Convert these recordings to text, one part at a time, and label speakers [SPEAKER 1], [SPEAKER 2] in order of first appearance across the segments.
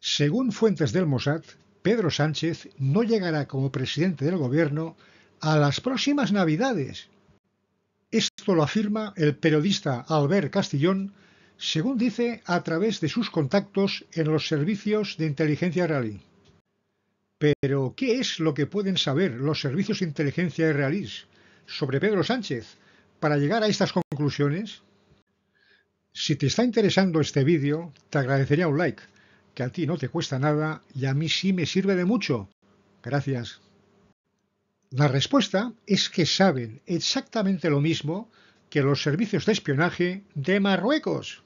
[SPEAKER 1] Según fuentes del Mossad, Pedro Sánchez no llegará como presidente del gobierno a las próximas Navidades. Esto lo afirma el periodista Albert Castillón, según dice a través de sus contactos en los servicios de inteligencia israelí. Pero, ¿qué es lo que pueden saber los servicios de inteligencia israelíes sobre Pedro Sánchez para llegar a estas conclusiones? Si te está interesando este vídeo, te agradecería un like a ti no te cuesta nada y a mí sí me sirve de mucho. Gracias. La respuesta es que saben exactamente lo mismo que los servicios de espionaje de Marruecos.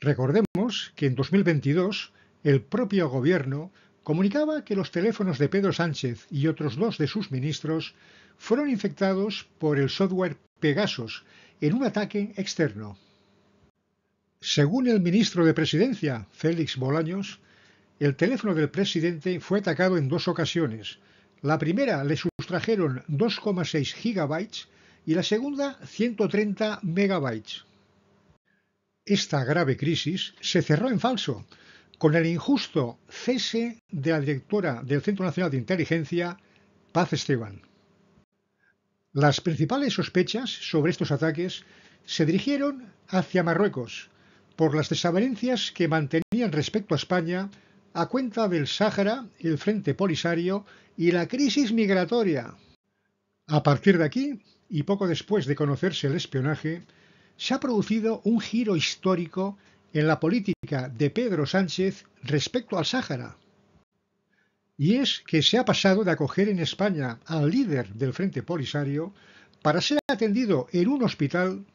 [SPEAKER 1] Recordemos que en 2022 el propio gobierno comunicaba que los teléfonos de Pedro Sánchez y otros dos de sus ministros fueron infectados por el software Pegasus en un ataque externo. Según el ministro de Presidencia, Félix Bolaños, el teléfono del presidente fue atacado en dos ocasiones. La primera le sustrajeron 2,6 gigabytes y la segunda 130 megabytes. Esta grave crisis se cerró en falso con el injusto cese de la directora del Centro Nacional de Inteligencia, Paz Esteban. Las principales sospechas sobre estos ataques se dirigieron hacia Marruecos, por las desavenencias que mantenían respecto a España a cuenta del Sáhara, el Frente Polisario y la crisis migratoria. A partir de aquí, y poco después de conocerse el espionaje, se ha producido un giro histórico en la política de Pedro Sánchez respecto al Sáhara. Y es que se ha pasado de acoger en España al líder del Frente Polisario para ser atendido en un hospital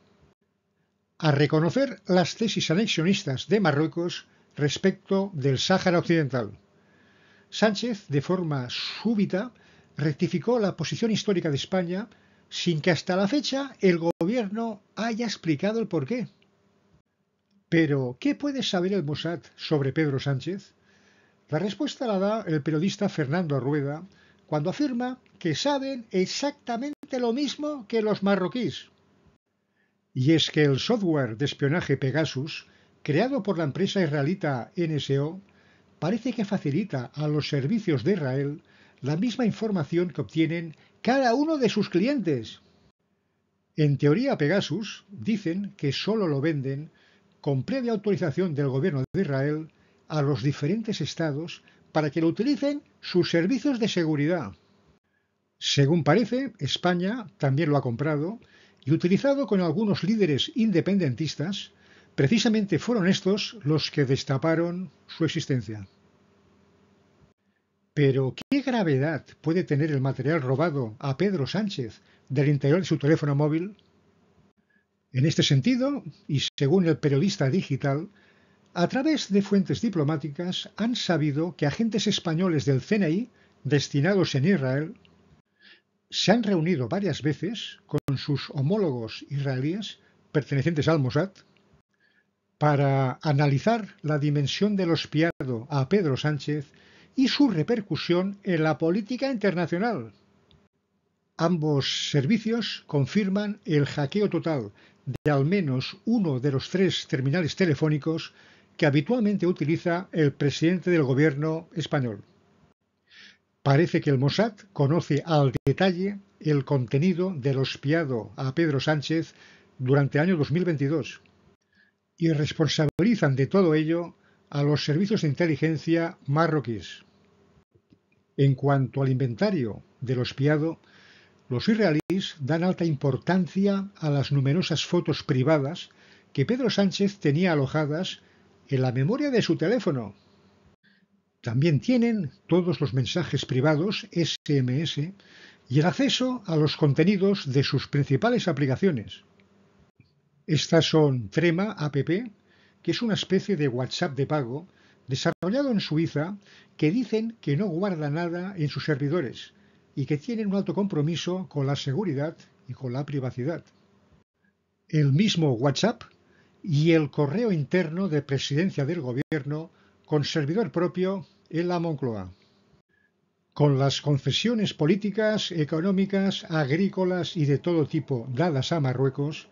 [SPEAKER 1] a reconocer las tesis anexionistas de Marruecos respecto del Sáhara Occidental. Sánchez, de forma súbita, rectificó la posición histórica de España sin que hasta la fecha el gobierno haya explicado el porqué. Pero, ¿qué puede saber el Mossad sobre Pedro Sánchez? La respuesta la da el periodista Fernando Rueda cuando afirma que saben exactamente lo mismo que los marroquíes y es que el software de espionaje Pegasus, creado por la empresa israelita NSO, parece que facilita a los servicios de Israel la misma información que obtienen cada uno de sus clientes. En teoría Pegasus dicen que solo lo venden con previa autorización del gobierno de Israel a los diferentes estados para que lo utilicen sus servicios de seguridad. Según parece, España también lo ha comprado y utilizado con algunos líderes independentistas, precisamente fueron estos los que destaparon su existencia. Pero, ¿qué gravedad puede tener el material robado a Pedro Sánchez del interior de su teléfono móvil? En este sentido, y según el periodista digital, a través de fuentes diplomáticas han sabido que agentes españoles del CNI destinados en Israel se han reunido varias veces con sus homólogos israelíes pertenecientes al Mossad para analizar la dimensión del espiado a Pedro Sánchez y su repercusión en la política internacional. Ambos servicios confirman el hackeo total de al menos uno de los tres terminales telefónicos que habitualmente utiliza el presidente del gobierno español. Parece que el Mossad conoce al detalle el contenido del los a Pedro Sánchez durante el año 2022 y responsabilizan de todo ello a los servicios de inteligencia marroquíes. En cuanto al inventario del los los israelíes dan alta importancia a las numerosas fotos privadas que Pedro Sánchez tenía alojadas en la memoria de su teléfono también tienen todos los mensajes privados SMS y el acceso a los contenidos de sus principales aplicaciones. Estas son Trema App, que es una especie de WhatsApp de pago desarrollado en Suiza que dicen que no guarda nada en sus servidores y que tienen un alto compromiso con la seguridad y con la privacidad. El mismo WhatsApp y el correo interno de presidencia del gobierno con servidor propio en la Moncloa. Con las concesiones políticas, económicas, agrícolas y de todo tipo dadas a Marruecos,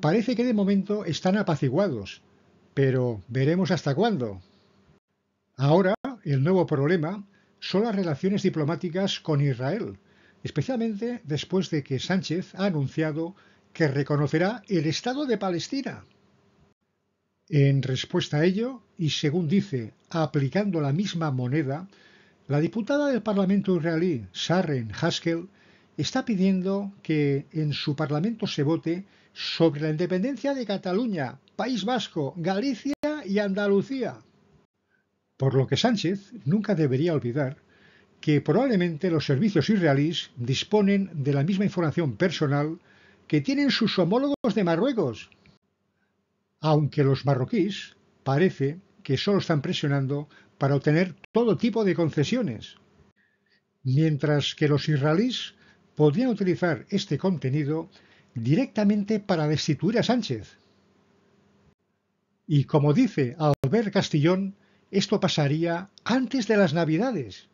[SPEAKER 1] parece que de momento están apaciguados, pero veremos hasta cuándo. Ahora, el nuevo problema son las relaciones diplomáticas con Israel, especialmente después de que Sánchez ha anunciado que reconocerá el Estado de Palestina. En respuesta a ello, y según dice, aplicando la misma moneda, la diputada del Parlamento israelí, Sarren Haskell, está pidiendo que en su Parlamento se vote sobre la independencia de Cataluña, País Vasco, Galicia y Andalucía. Por lo que Sánchez nunca debería olvidar que probablemente los servicios israelíes disponen de la misma información personal que tienen sus homólogos de Marruecos, aunque los marroquíes parece que solo están presionando para obtener todo tipo de concesiones, mientras que los israelíes podrían utilizar este contenido directamente para destituir a Sánchez. Y como dice Albert Castillón, esto pasaría antes de las Navidades.